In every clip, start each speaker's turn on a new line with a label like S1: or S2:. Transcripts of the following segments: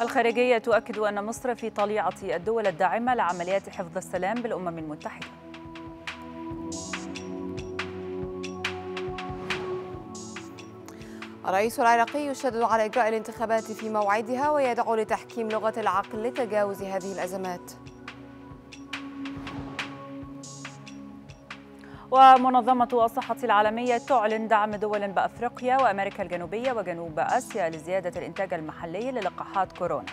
S1: الخارجية تؤكد أن مصر في طليعة الدول الداعمة لعمليات حفظ السلام بالأمم المتحدة
S2: الرئيس العراقي يشدد على إجراء الانتخابات في موعدها ويدعو لتحكيم لغة العقل
S1: لتجاوز هذه الأزمات ومنظمة الصحة العالمية تعلن دعم دول بأفريقيا وأمريكا الجنوبية وجنوب آسيا لزيادة الإنتاج المحلي للقاحات كورونا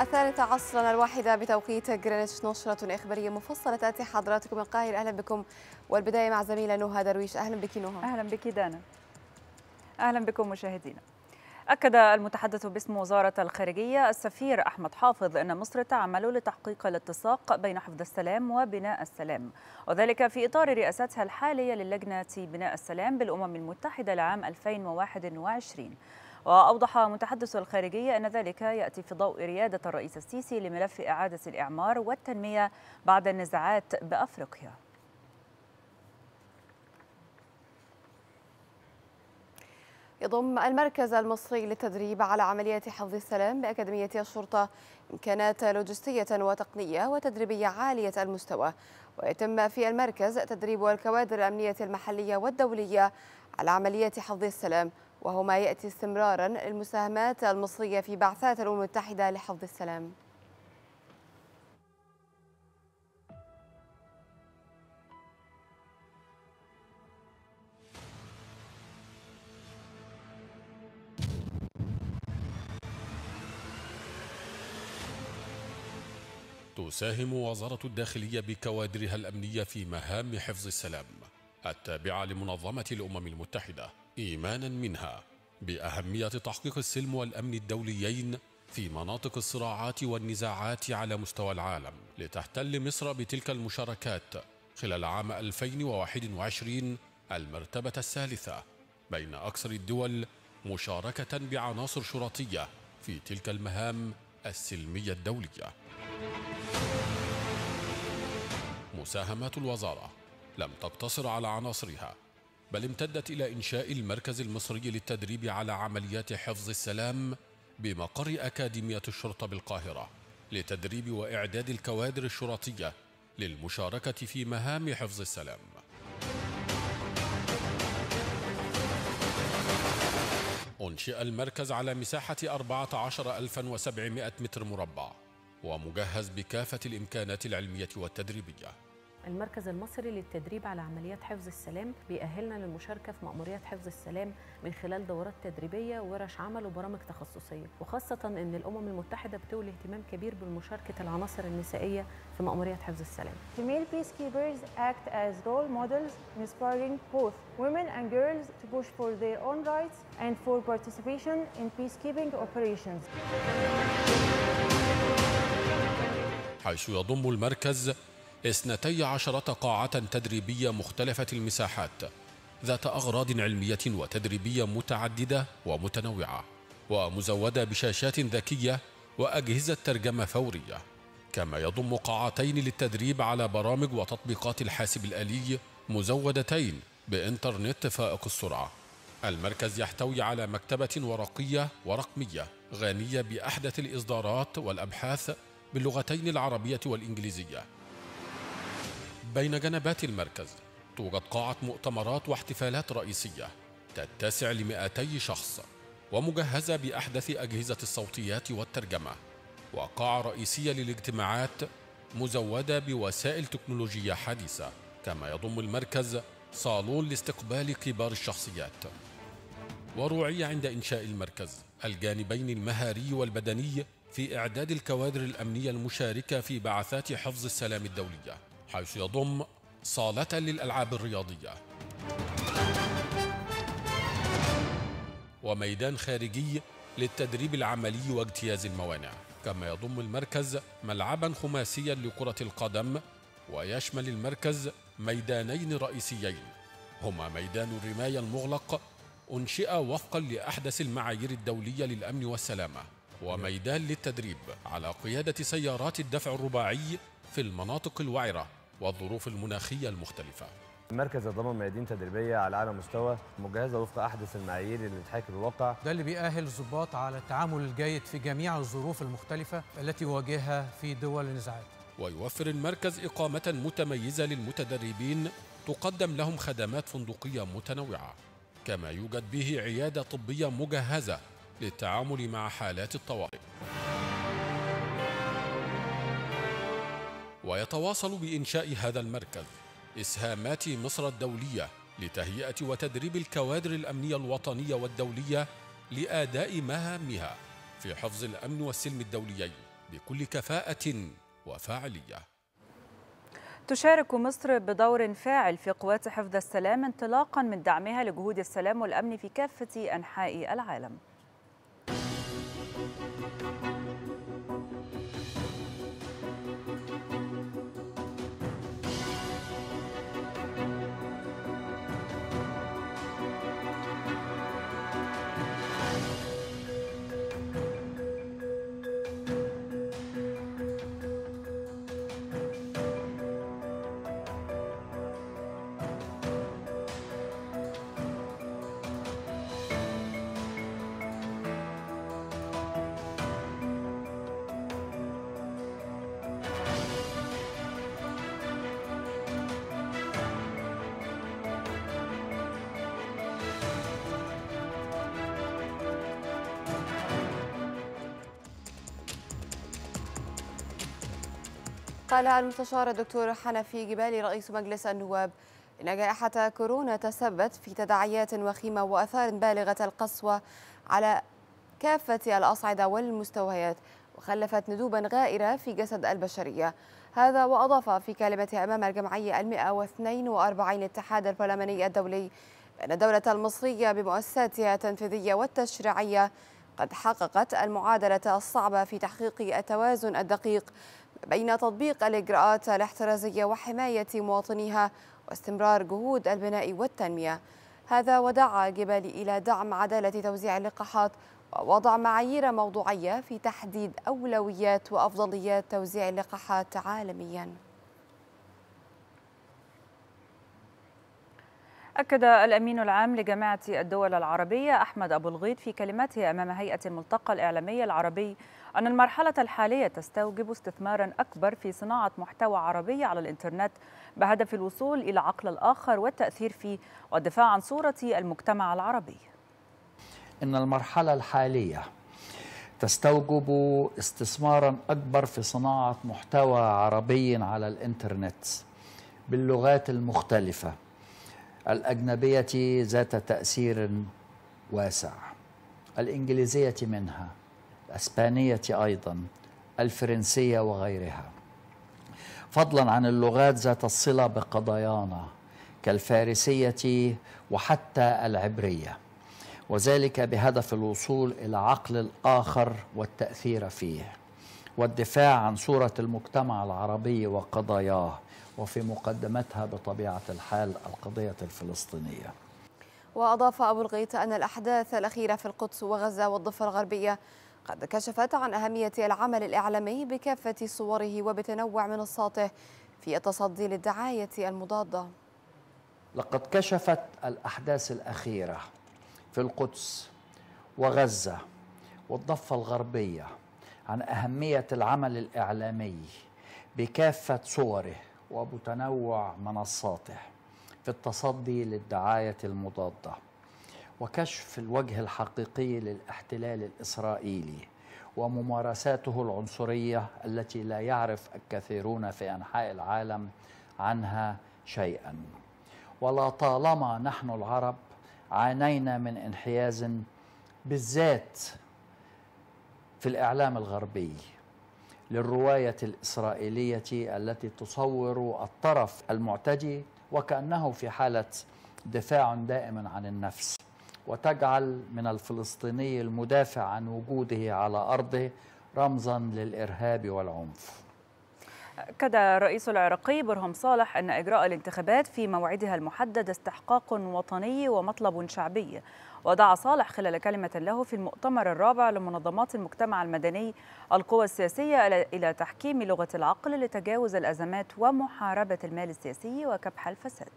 S2: الثالثة عصرا الواحدة بتوقيت جرينتش نشرة إخبارية مفصلة تأتي حضراتكم القاهرة أهلا بكم والبداية مع زميلة نهى درويش أهلا بك نهى أهلا بك دانا
S1: أهلا بكم مشاهدينا أكد المتحدث باسم وزارة الخارجية السفير أحمد حافظ أن مصر تعمل لتحقيق الاتساق بين حفظ السلام وبناء السلام وذلك في إطار رئاستها الحالية للجنة بناء السلام بالأمم المتحدة لعام 2021 وأوضح متحدث الخارجية أن ذلك يأتي في ضوء ريادة الرئيس السيسي لملف إعادة الإعمار والتنمية بعد النزاعات بأفريقيا
S2: يضم المركز المصري للتدريب على عمليات حفظ السلام بأكاديمية الشرطة إمكانات لوجستية وتقنية وتدريبية عالية المستوى ويتم في المركز تدريب الكوادر الأمنية المحلية والدولية على عمليات حفظ السلام وهو ما يأتي استمرارا للمساهمات المصرية في بعثات الأمم المتحدة لحفظ السلام
S3: تساهم وزارة الداخلية بكوادرها الأمنية في مهام حفظ السلام التابعة لمنظمة الأمم المتحدة إيمانا منها بأهمية تحقيق السلم والأمن الدوليين في مناطق الصراعات والنزاعات على مستوى العالم لتحتل مصر بتلك المشاركات خلال عام 2021 المرتبة الثالثة بين أكثر الدول مشاركة بعناصر شرطية في تلك المهام السلمية الدولية مساهمات الوزارة لم تقتصر على عناصرها بل امتدت إلى إنشاء المركز المصري للتدريب على عمليات حفظ السلام بمقر أكاديمية الشرطة بالقاهرة لتدريب وإعداد الكوادر الشرطية للمشاركة في مهام حفظ السلام أنشئ المركز على مساحة 14700 متر مربع ومجهز بكافة الإمكانات العلمية والتدريبية
S1: المركز المصري للتدريب على عمليات حفظ السلام بيأهلنا للمشاركة في مأموريات حفظ السلام من خلال دورات تدريبية ورش عمل وبرامج تخصصية وخاصة أن الأمم المتحدة بتولي اهتمام كبير بمشاركة العناصر النسائية في مأموريات حفظ السلام Female peacekeepers act as role models inspiring both women and girls to push for their own rights and for participation in peacekeeping operations.
S3: حيث يضم المركز 12 قاعة تدريبية مختلفة المساحات ذات أغراض علمية وتدريبية متعددة ومتنوعة ومزودة بشاشات ذكية وأجهزة ترجمة فورية كما يضم قاعتين للتدريب على برامج وتطبيقات الحاسب الآلي مزودتين بإنترنت فائق السرعة المركز يحتوي على مكتبة ورقية ورقمية غنية بأحدث الإصدارات والأبحاث باللغتين العربية والإنجليزية بين جنبات المركز توجد قاعة مؤتمرات واحتفالات رئيسية تتسع لمئتي شخص ومجهزة بأحدث أجهزة الصوتيات والترجمة وقاعة رئيسية للاجتماعات مزودة بوسائل تكنولوجية حديثة كما يضم المركز صالون لاستقبال كبار الشخصيات وروعي عند إنشاء المركز الجانبين المهاري والبدني في إعداد الكوادر الأمنية المشاركة في بعثات حفظ السلام الدولية حيث يضم صالة للألعاب الرياضية وميدان خارجي للتدريب العملي واجتياز الموانع كما يضم المركز ملعبا خماسيا لكرة القدم ويشمل المركز ميدانين رئيسيين هما ميدان الرماية المغلق أنشئ وفقا لأحدث المعايير الدولية للأمن والسلامة وميدان للتدريب على قيادة سيارات الدفع الرباعي في المناطق الوعرة والظروف المناخية المختلفة
S4: المركز الضمان ميادين تدريبيه على اعلى مستوى مجهزه وفق احدث المعايير اللي بتحاكي الواقع
S3: ده اللي بيأهل الضباط على التعامل الجيد في جميع الظروف المختلفه التي يواجهها في دول النزاعات ويوفر المركز اقامه متميزه للمتدربين تقدم لهم خدمات فندقيه متنوعه كما يوجد به عياده طبيه مجهزه للتعامل مع حالات الطوارئ ويتواصل بإنشاء هذا المركز إسهامات مصر الدولية لتهيئة وتدريب الكوادر الأمنية الوطنية والدولية لأداء مهامها في حفظ الأمن والسلم الدوليين بكل كفاءة وفاعلية
S1: تشارك مصر بدور فاعل في قوات حفظ السلام انطلاقا من دعمها لجهود السلام والأمن في كافة أنحاء العالم
S2: قال المستشار الدكتور حنفي جبالي رئيس مجلس النواب إن جائحة كورونا تسبت في تداعيات وخيمة وأثار بالغة القسوة على كافة الأصعدة والمستويات وخلفت ندوبا غائرة في جسد البشرية هذا وأضاف في كلمته أمام الجمعية المئة واثنين وأربعين البرلماني الدولي بأن الدولة المصرية بمؤسساتها التنفيذية والتشريعية قد حققت المعادلة الصعبة في تحقيق التوازن الدقيق بين تطبيق الإجراءات الاحترازية وحماية مواطنيها واستمرار جهود البناء والتنمية هذا ودعا جبالي إلى دعم عدالة توزيع اللقاحات ووضع معايير موضوعية في تحديد
S1: أولويات وأفضليات توزيع اللقاحات عالمياً أكد الأمين العام لجامعة الدول العربية أحمد أبو الغيط في كلمته أمام هيئة الملتقى الإعلامي العربي أن المرحلة الحالية تستوجب استثمارا أكبر في صناعة محتوى عربي على الإنترنت بهدف الوصول إلى عقل الآخر والتأثير فيه والدفاع عن صورة المجتمع العربي
S5: إن المرحلة الحالية تستوجب استثمارا أكبر في صناعة محتوى عربي على الإنترنت باللغات المختلفة الأجنبية ذات تأثير واسع الإنجليزية منها الإسبانية أيضا الفرنسية وغيرها فضلا عن اللغات ذات الصلة بقضايانا كالفارسية وحتى العبرية وذلك بهدف الوصول إلى عقل الآخر والتأثير فيه والدفاع عن صورة المجتمع العربي وقضاياه وفي مقدمتها بطبيعة الحال القضية الفلسطينية
S2: وأضاف أبو الغيط أن الأحداث الأخيرة في القدس وغزة والضفة الغربية قد كشفت عن أهمية العمل الإعلامي بكافة صوره وبتنوع منصاته في التصدي للدعاية المضادة
S5: لقد كشفت الأحداث الأخيرة في القدس وغزة والضفة الغربية عن أهمية العمل الإعلامي بكافة صوره وبتنوع منصاته في التصدي للدعاية المضادة وكشف الوجه الحقيقي للاحتلال الإسرائيلي وممارساته العنصرية التي لا يعرف الكثيرون في أنحاء العالم عنها شيئا ولا طالما نحن العرب عانينا من انحياز بالذات في الإعلام الغربي للرواية الإسرائيلية التي تصور الطرف المعتدي وكأنه في حالة دفاع دائم عن النفس وتجعل من الفلسطيني المدافع عن وجوده على أرضه رمزا للإرهاب والعنف
S1: أكد الرئيس العراقي برهم صالح أن إجراء الانتخابات في موعدها المحدد استحقاق وطني ومطلب شعبي ودعا صالح خلال كلمة له في المؤتمر الرابع لمنظمات المجتمع المدني القوى السياسية إلى تحكيم لغة العقل لتجاوز الأزمات ومحاربة المال السياسي وكبح الفساد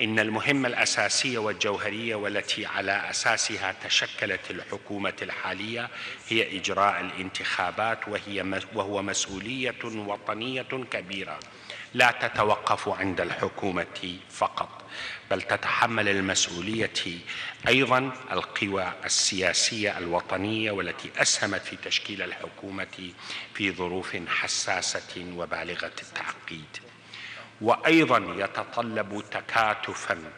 S6: إن المهمة الأساسية والجوهرية والتي على أساسها تشكلت الحكومة الحالية هي إجراء الانتخابات وهي وهو مسؤولية وطنية كبيرة لا تتوقف عند الحكومة فقط بل تتحمل المسؤولية أيضا القوى السياسية الوطنية والتي أسهمت في تشكيل الحكومة في ظروف حساسة وبالغة التعقيد وأيضا يتطلب تكاتفا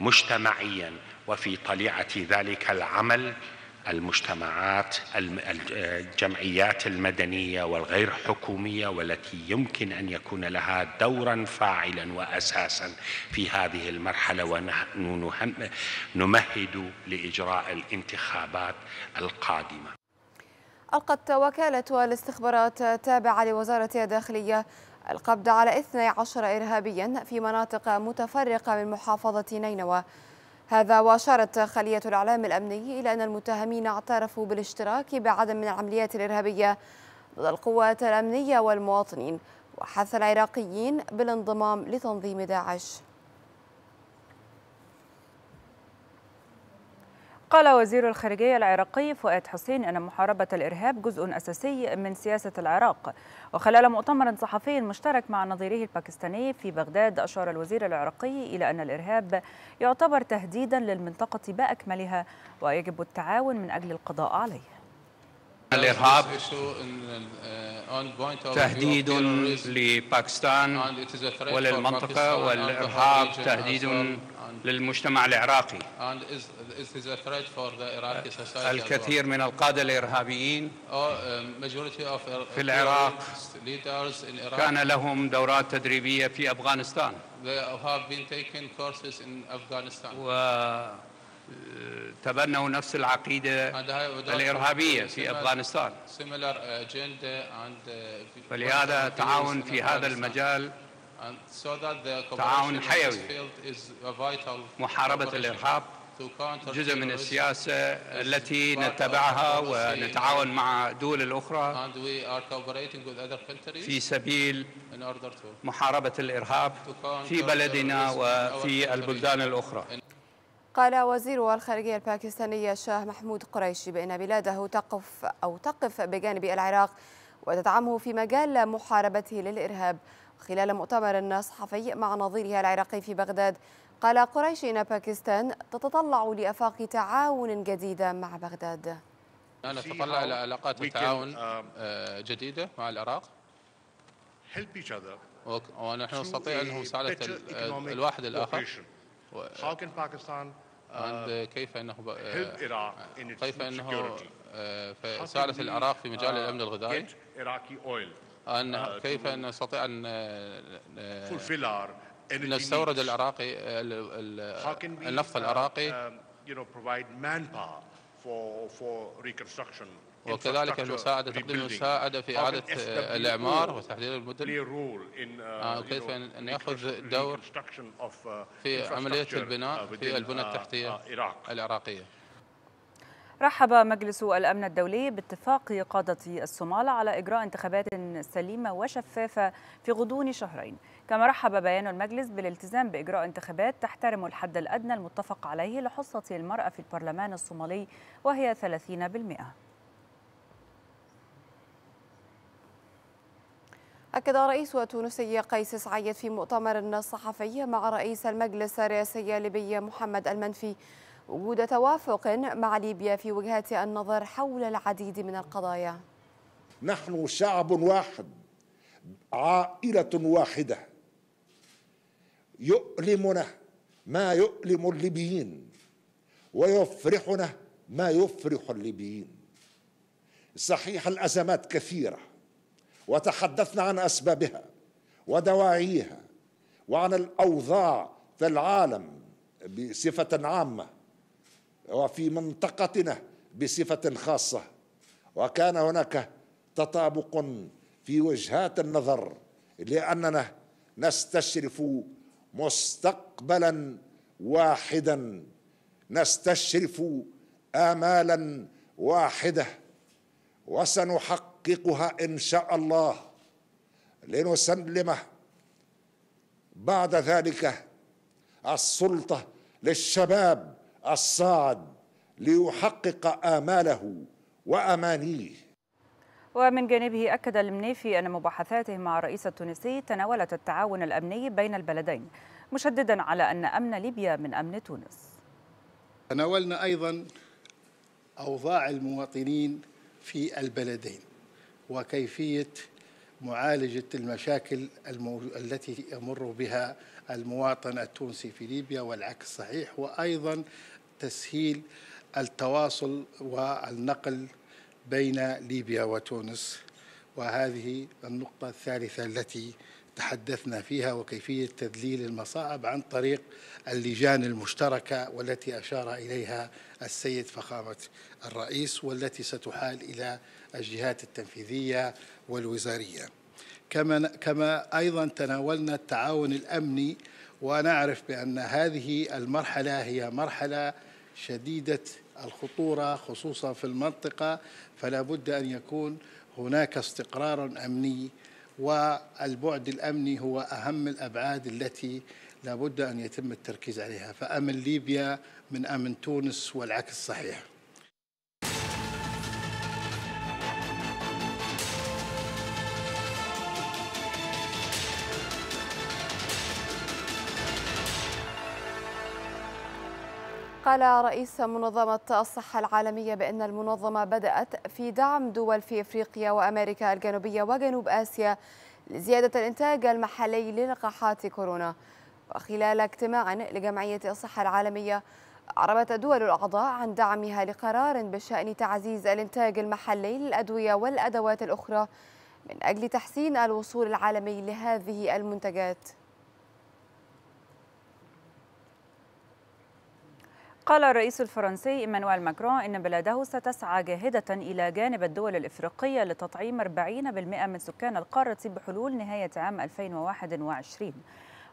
S6: مجتمعيا وفي طليعة ذلك العمل المجتمعات الجمعيات المدنيه والغير حكوميه والتي يمكن ان يكون لها دورا فاعلا واساسا في هذه المرحله ونحن نمهد لاجراء الانتخابات القادمه.
S2: القت وكاله الاستخبارات التابعه لوزاره الداخليه القبض على 12 ارهابيا في مناطق متفرقه من محافظه نينوى. هذا وأشارت خلية الإعلام الأمني إلى أن المتهمين اعترفوا بالاشتراك بعدد من العمليات الإرهابية ضد القوات الأمنية والمواطنين وحث العراقيين بالانضمام لتنظيم داعش
S1: قال وزير الخارجية العراقي فؤاد حسين أن محاربة الإرهاب جزء أساسي من سياسة العراق وخلال مؤتمر صحفي مشترك مع نظيره الباكستاني في بغداد أشار الوزير العراقي إلى أن الإرهاب يعتبر تهديدا للمنطقة بأكملها ويجب التعاون من أجل القضاء عليه
S7: الإرهاب تهديد لباكستان وللمنطقة والإرهاب تهديد للمجتمع العراقي الكثير من القادة الإرهابيين oh, um, في العراق كان لهم دورات تدريبية في أفغانستان وتبنوا آه، نفس العقيدة الإرهابية في أفغانستان uh, فلهذا تعاون في هذا المجال تعاون حيوي محاربة الإرهاب جزء من السياسة التي نتبعها ونتعاون مع دول الأخرى في سبيل محاربة الإرهاب في بلدنا وفي البلدان الأخرى
S2: قال وزير الخارجية الباكستانية الشاه محمود قريشي بأن بلاده تقف أو تقف بجانب العراق وتدعمه في مجال محاربته للإرهاب خلال مؤتمر صحفي مع نظيرها العراقي في بغداد قال قريش أن باكستان تتطلع لأفاق تعاون جديدة مع بغداد
S7: أنا أتطلع إلى علاقات تعاون آه، آه، جديدة مع العراق ونحن نستطيع أن نساعد الواحد الآخر آه، كيف أنه كيف أنه ساعدت العراق في مجال الأمن الغذائي
S6: أن آه، كيف
S7: نستطيع أن آه، آه، نستورد العراقي النفط uh, العراقي
S6: um, وكذلك المساعدة تقديم المساعدة في إعادة الإعمار وتحديد المدن uh, كيف
S7: أن يأخذ دور uh, في عملية البناء في البنى التحتية العراقية
S1: رحب مجلس الأمن الدولي باتفاق قادة الصومال على إجراء انتخابات سليمة وشفافة في غضون شهرين كما رحب بيان المجلس بالالتزام بإجراء انتخابات تحترم الحد الأدنى المتفق عليه لحصة المرأة في البرلمان الصومالي وهي 30%
S2: أكد رئيس تونسي قيس سعيد في مؤتمر صحفي مع رئيس المجلس الرئاسي الليبي محمد المنفي وجود توافق مع ليبيا في وجهات النظر حول العديد من القضايا
S6: نحن شعب واحد عائلة واحدة يؤلمنا ما يؤلم الليبيين ويفرحنا ما يفرح الليبيين صحيح الأزمات كثيرة وتحدثنا عن أسبابها ودواعيها وعن الأوضاع في العالم بصفة عامة وفي منطقتنا بصفة خاصة وكان هناك تطابق في وجهات النظر لأننا نستشرف مستقبلا واحدا نستشرف آمالا واحدة وسنحققها إن شاء الله لنسلم بعد ذلك السلطة للشباب الصاد ليحقق آماله وأمانيه
S1: ومن جانبه أكد المنيفي أن مباحثاته مع الرئيس التونسي تناولت التعاون الأمني بين البلدين مشددا على أن أمن ليبيا من أمن تونس
S8: تناولنا أيضا أوضاع المواطنين في البلدين وكيفية معالجة المشاكل التي يمر بها المواطن التونسي في ليبيا والعكس صحيح وأيضا تسهيل التواصل والنقل بين ليبيا وتونس وهذه النقطة الثالثة التي تحدثنا فيها وكيفية تذليل المصائب عن طريق اللجان المشتركة والتي أشار إليها السيد فخامة الرئيس والتي ستحال إلى الجهات التنفيذية والوزارية كما, كما أيضا تناولنا التعاون الأمني ونعرف بأن هذه المرحلة هي مرحلة شديدة الخطورة خصوصا في المنطقة فلا بد أن يكون هناك استقرار أمني والبعد الأمني هو أهم الأبعاد التي لا بد أن يتم التركيز عليها فأمن ليبيا من أمن تونس والعكس صحيح
S2: قال رئيس منظمة الصحة العالمية بأن المنظمة بدأت في دعم دول في إفريقيا وأمريكا الجنوبية وجنوب آسيا لزيادة الإنتاج المحلي للقاحات كورونا وخلال اجتماع لجمعية الصحة العالمية أعربت الدول الأعضاء عن دعمها لقرار بشأن تعزيز الإنتاج المحلي للأدوية والأدوات الأخرى من أجل تحسين الوصول العالمي لهذه المنتجات
S1: قال الرئيس الفرنسي إيمانويل ماكرون إن بلاده ستسعى جاهدة إلى جانب الدول الإفريقية لتطعيم 40% من سكان القارة بحلول نهاية عام 2021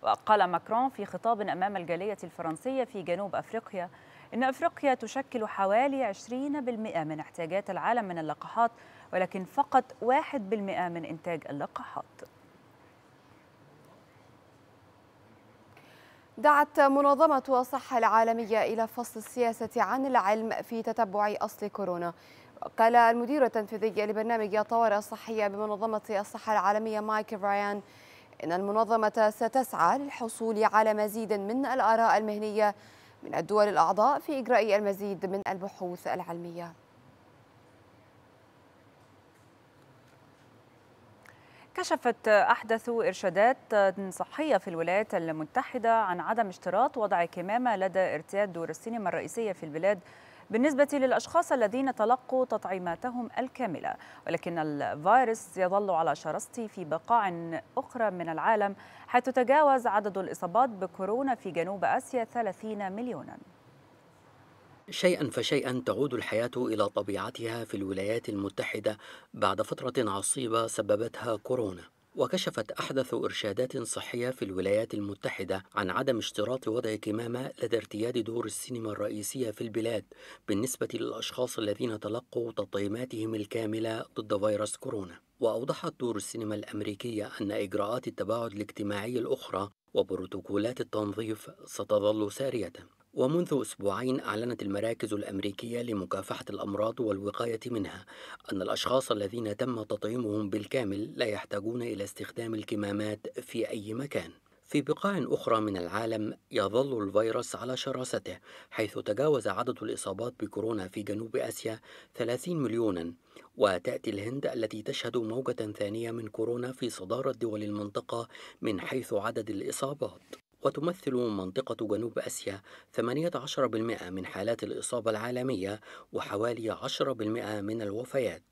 S1: وقال ماكرون في خطاب أمام الجالية الفرنسية في جنوب أفريقيا إن أفريقيا تشكل حوالي 20% من احتياجات العالم من اللقاحات ولكن فقط 1% من إنتاج اللقاحات
S2: دعت منظمة الصحة العالمية إلى فصل السياسة عن العلم في تتبع أصل كورونا قال المدير التنفيذي لبرنامج الطوارئ الصحية بمنظمة الصحة العالمية مايك برايان إن المنظمة ستسعى للحصول على مزيد من الآراء المهنية من الدول الأعضاء في إجراء المزيد من البحوث العلمية
S1: كشفت أحدث إرشادات صحية في الولايات المتحدة عن عدم اشتراط وضع كمامة لدى ارتياد دور السينما الرئيسية في البلاد بالنسبة للأشخاص الذين تلقوا تطعيماتهم الكاملة ولكن الفيروس يظل على شرسته في بقاع أخرى من العالم حيث تجاوز عدد الإصابات بكورونا في جنوب آسيا 30 مليوناً
S9: شيئا فشيئا تعود الحياة إلى طبيعتها في الولايات المتحدة بعد فترة عصيبة سببتها كورونا. وكشفت أحدث إرشادات صحية في الولايات المتحدة عن عدم اشتراط وضع كمامة لدى ارتياد دور السينما الرئيسية في البلاد بالنسبة للأشخاص الذين تلقوا تطعيماتهم الكاملة ضد فيروس كورونا. وأوضحت دور السينما الأمريكية أن إجراءات التباعد الاجتماعي الأخرى وبروتوكولات التنظيف ستظل سارية ومنذ أسبوعين أعلنت المراكز الأمريكية لمكافحة الأمراض والوقاية منها أن الأشخاص الذين تم تطعيمهم بالكامل لا يحتاجون إلى استخدام الكمامات في أي مكان. في بقاع أخرى من العالم يظل الفيروس على شراسته حيث تجاوز عدد الإصابات بكورونا في جنوب آسيا 30 مليونا وتأتي الهند التي تشهد موجة ثانية من كورونا في صدارة دول المنطقة من حيث عدد الإصابات وتمثل منطقة جنوب آسيا 18% من حالات الإصابة العالمية وحوالي 10% من الوفيات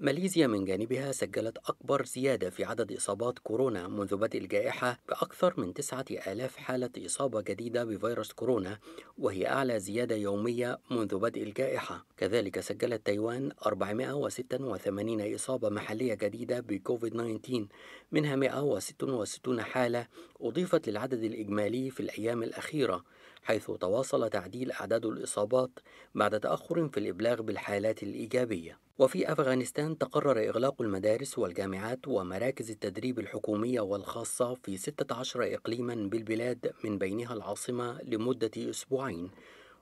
S9: ماليزيا من جانبها سجلت أكبر زيادة في عدد إصابات كورونا منذ بدء الجائحة بأكثر من 9000 حالة إصابة جديدة بفيروس كورونا وهي أعلى زيادة يومية منذ بدء الجائحة كذلك سجلت تايوان 486 إصابة محلية جديدة بكوفيد 19 منها 166 حالة أضيفت للعدد الإجمالي في الأيام الأخيرة حيث تواصل تعديل أعداد الإصابات بعد تأخر في الإبلاغ بالحالات الإيجابية وفي أفغانستان تقرر إغلاق المدارس والجامعات ومراكز التدريب الحكومية والخاصة في 16 إقليما بالبلاد من بينها العاصمة لمدة أسبوعين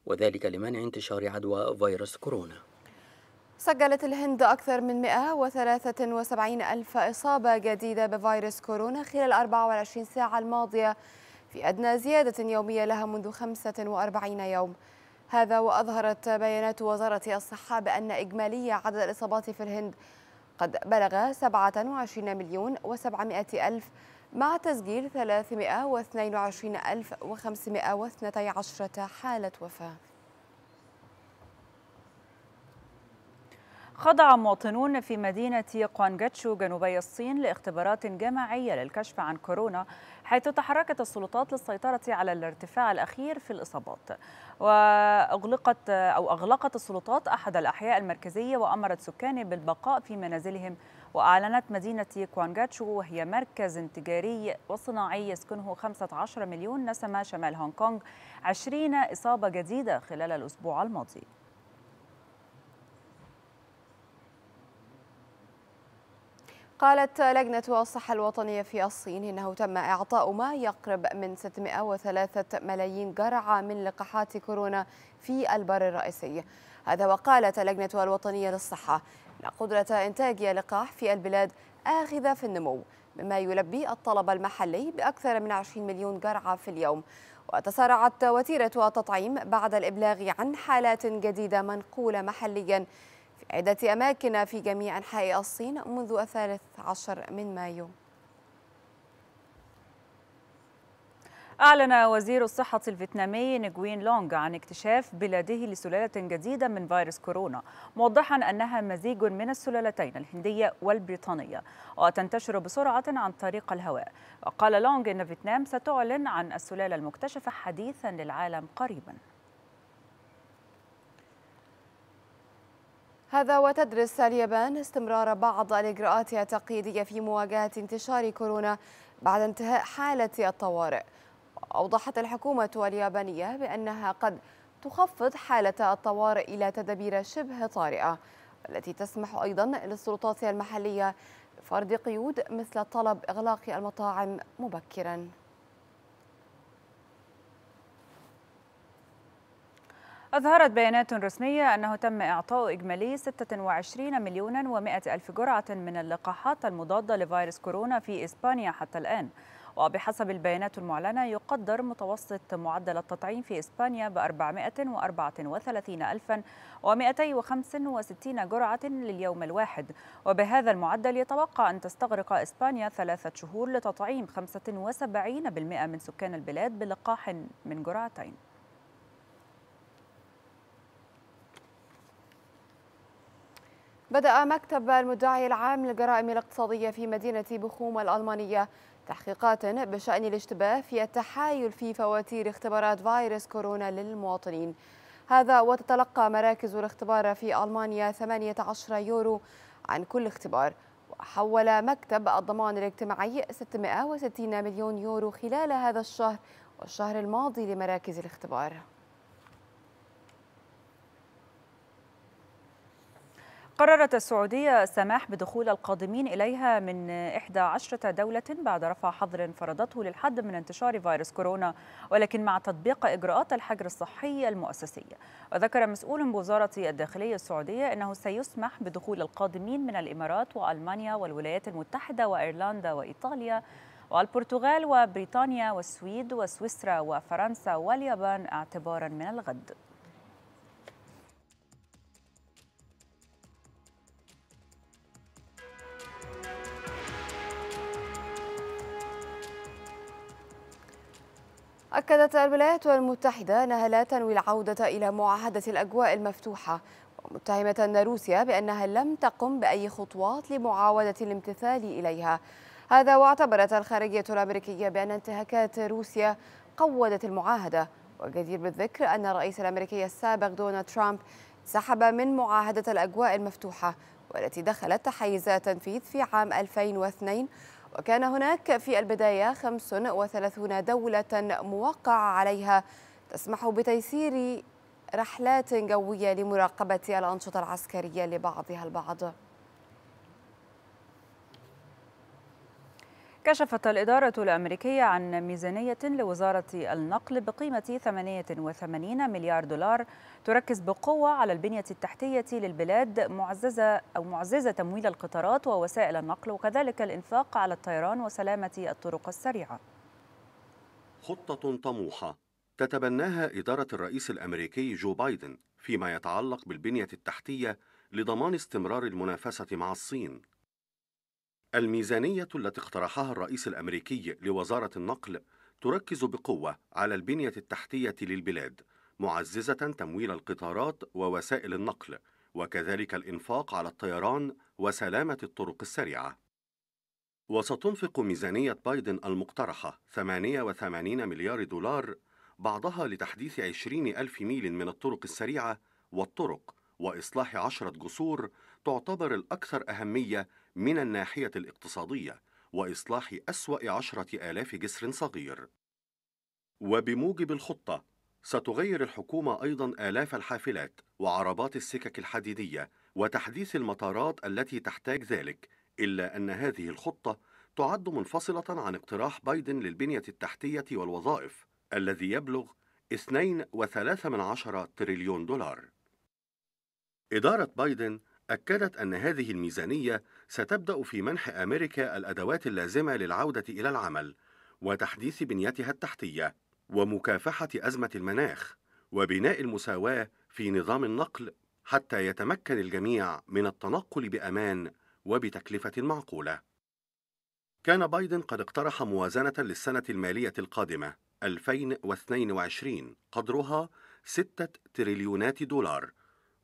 S9: وذلك لمنع انتشار عدوى فيروس كورونا
S2: سجلت الهند أكثر من 173 ألف إصابة جديدة بفيروس كورونا خلال 24 ساعة الماضية في أدنى زيادة يومية لها منذ 45 يوم هذا وأظهرت بيانات وزارة الصحة بأن إجمالي عدد الإصابات في الهند قد بلغ 27 مليون و700 ألف مع تسجيل 322 ألف و512 حالة وفاة
S1: خضع مواطنون في مدينة قوانجتشو جنوبي الصين لاختبارات جماعية للكشف عن كورونا حيث تحركت السلطات للسيطرة على الارتفاع الأخير في الإصابات وأغلقت أو أغلقت السلطات أحد الأحياء المركزية وأمرت سكانه بالبقاء في منازلهم وأعلنت مدينة كوانجاتشو وهي مركز تجاري وصناعي يسكنه 15 مليون نسمة شمال هونغ كونغ 20 إصابة جديدة خلال الأسبوع الماضي
S2: قالت لجنة الصحة الوطنية في الصين إنه تم إعطاء ما يقرب من 603 ملايين جرعة من لقاحات كورونا في البر الرئيسي هذا وقالت لجنة الوطنية للصحة إن قدرة إنتاج لقاح في البلاد آخذة في النمو مما يلبي الطلب المحلي بأكثر من 20 مليون جرعة في اليوم وتسارعت وتيرة التطعيم بعد الإبلاغ عن حالات جديدة منقولة محلياً عدة أماكن في جميع أنحاء الصين منذ الثالث عشر من مايو
S1: أعلن وزير الصحة الفيتنامي نجوين لونغ عن اكتشاف بلاده لسلالة جديدة من فيروس كورونا موضحا أنها مزيج من السلالتين الهندية والبريطانية وتنتشر بسرعة عن طريق الهواء وقال لونغ أن فيتنام ستعلن عن السلالة المكتشفة حديثا للعالم قريباً هذا وتدرس
S2: اليابان استمرار بعض الإجراءات التقييدية في مواجهة انتشار كورونا بعد انتهاء حالة الطوارئ أوضحت الحكومة اليابانية بأنها قد تخفض حالة الطوارئ إلى تدابير شبه طارئة التي تسمح أيضا للسلطات المحلية بفرض قيود مثل طلب إغلاق المطاعم مبكراً
S1: أظهرت بيانات رسمية أنه تم إعطاء إجمالي 26 مليون و100 ألف جرعة من اللقاحات المضادة لفيروس كورونا في إسبانيا حتى الآن وبحسب البيانات المعلنة يقدر متوسط معدل التطعيم في إسبانيا ب 434265 جرعة لليوم الواحد وبهذا المعدل يتوقع أن تستغرق إسبانيا ثلاثة شهور لتطعيم 75% من سكان البلاد بلقاح من جرعتين بدأ مكتب المدعي العام للجرائم
S2: الاقتصادية في مدينة بخوم الألمانية تحقيقات بشأن الاشتباه في التحايل في فواتير اختبارات فيروس كورونا للمواطنين هذا وتتلقى مراكز الاختبار في ألمانيا 18 يورو عن كل اختبار وحول مكتب الضمان الاجتماعي 660 مليون يورو خلال هذا
S1: الشهر والشهر الماضي لمراكز الاختبار قررت السعودية السماح بدخول القادمين إليها من 11 دولة بعد رفع حظر فرضته للحد من انتشار فيروس كورونا ولكن مع تطبيق إجراءات الحجر الصحي المؤسسية وذكر مسؤول بوزارة الداخلية السعودية أنه سيسمح بدخول القادمين من الإمارات وألمانيا والولايات المتحدة وإيرلندا وإيطاليا والبرتغال وبريطانيا والسويد وسويسرا وفرنسا واليابان اعتبارا من الغد
S2: أكدت الولايات المتحدة أنها لا تنوي العودة إلى معاهدة الأجواء المفتوحة متهمة روسيا بأنها لم تقم بأي خطوات لمعاودة الامتثال إليها هذا واعتبرت الخارجية الأمريكية بأن انتهاكات روسيا قودت المعاهدة وجدير بالذكر أن الرئيس الأمريكي السابق دونالد ترامب سحب من معاهدة الأجواء المفتوحة والتي دخلت تحيزات تنفيذ في عام 2002 وكان هناك في البداية 35 دولة موقعة عليها تسمح بتيسير رحلات جوية لمراقبة الأنشطة العسكرية لبعضها البعض
S1: كشفت الإدارة الأمريكية عن ميزانية لوزارة النقل بقيمة 88 مليار دولار تركز بقوة على البنية التحتية للبلاد معززة أو معززة تمويل القطارات ووسائل النقل وكذلك الإنفاق على الطيران وسلامة الطرق السريعة.
S10: خطة طموحة تتبناها إدارة الرئيس الأمريكي جو بايدن فيما يتعلق بالبنية التحتية لضمان استمرار المنافسة مع الصين الميزانية التي اقترحها الرئيس الأمريكي لوزارة النقل تركز بقوة على البنية التحتية للبلاد معززة تمويل القطارات ووسائل النقل وكذلك الإنفاق على الطيران وسلامة الطرق السريعة وستنفق ميزانية بايدن المقترحة 88 مليار دولار بعضها لتحديث 20 ألف ميل من الطرق السريعة والطرق وإصلاح عشرة جسور تعتبر الأكثر أهمية من الناحية الاقتصادية وإصلاح أسوأ عشرة آلاف جسر صغير وبموجب الخطة ستغير الحكومة أيضا آلاف الحافلات وعربات السكك الحديدية وتحديث المطارات التي تحتاج ذلك إلا أن هذه الخطة تعد منفصلة عن اقتراح بايدن للبنية التحتية والوظائف الذي يبلغ 2.3 تريليون دولار إدارة بايدن أكدت أن هذه الميزانية ستبدأ في منح أمريكا الأدوات اللازمة للعودة إلى العمل وتحديث بنيتها التحتية ومكافحة أزمة المناخ وبناء المساواة في نظام النقل حتى يتمكن الجميع من التنقل بأمان وبتكلفة معقولة. كان بايدن قد اقترح موازنة للسنة المالية القادمة 2022 قدرها 6 تريليونات دولار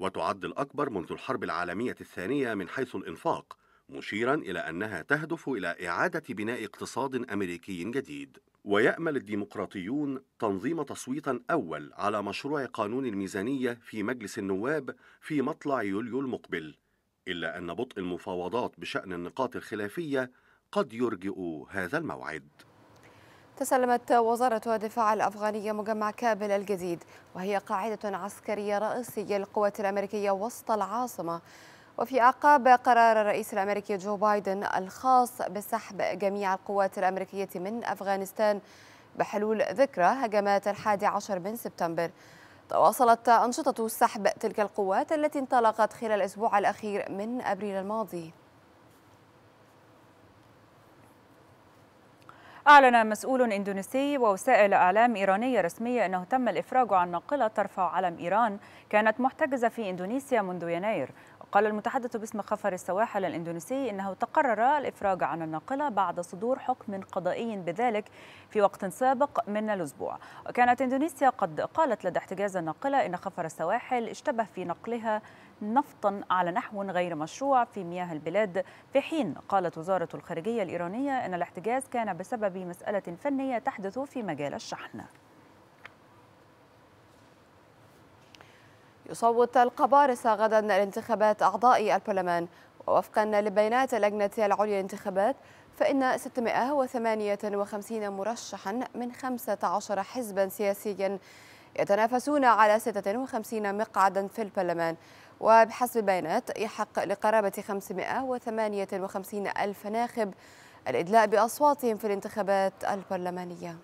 S10: وتعد الأكبر منذ الحرب العالمية الثانية من حيث الإنفاق مشيرا إلى أنها تهدف إلى إعادة بناء اقتصاد أمريكي جديد ويأمل الديمقراطيون تنظيم تصويت أول على مشروع قانون الميزانية في مجلس النواب في مطلع يوليو المقبل إلا أن بطء المفاوضات بشأن النقاط الخلافية قد يرجئ هذا الموعد
S2: تسلمت وزارة الدفاع الأفغانية مجمع كابل الجديد وهي قاعدة عسكرية رئيسية للقوات الأمريكية وسط العاصمة وفي أعقاب قرار الرئيس الأمريكي جو بايدن الخاص بسحب جميع القوات الأمريكية من أفغانستان بحلول ذكرى هجمات الحادي عشر من سبتمبر تواصلت أنشطة سحب تلك القوات التي انطلقت خلال الأسبوع الأخير من أبريل الماضي
S1: أعلن مسؤول إندونيسي ووسائل أعلام إيرانية رسمية أنه تم الإفراج عن ناقلة ترفع علم إيران كانت محتجزة في إندونيسيا منذ يناير قال المتحدث باسم خفر السواحل الإندونيسي إنه تقرر الإفراج عن الناقلة بعد صدور حكم قضائي بذلك في وقت سابق من الأسبوع وكانت إندونيسيا قد قالت لدى احتجاز الناقلة إن خفر السواحل اشتبه في نقلها نفطا على نحو غير مشروع في مياه البلاد في حين قالت وزارة الخارجية الإيرانية أن الاحتجاز كان بسبب مسألة فنية تحدث في مجال الشحن يصوت
S2: القبارصة غدا لانتخابات أعضاء البرلمان ووفقا لبيانات اللجنة العليا للانتخابات فإن 658 مرشحا من 15 حزبا سياسيا يتنافسون على 56 مقعدا في البرلمان وبحسب البيانات يحق لقرابة 558 ألف ناخب الإدلاء بأصواتهم في الانتخابات البرلمانية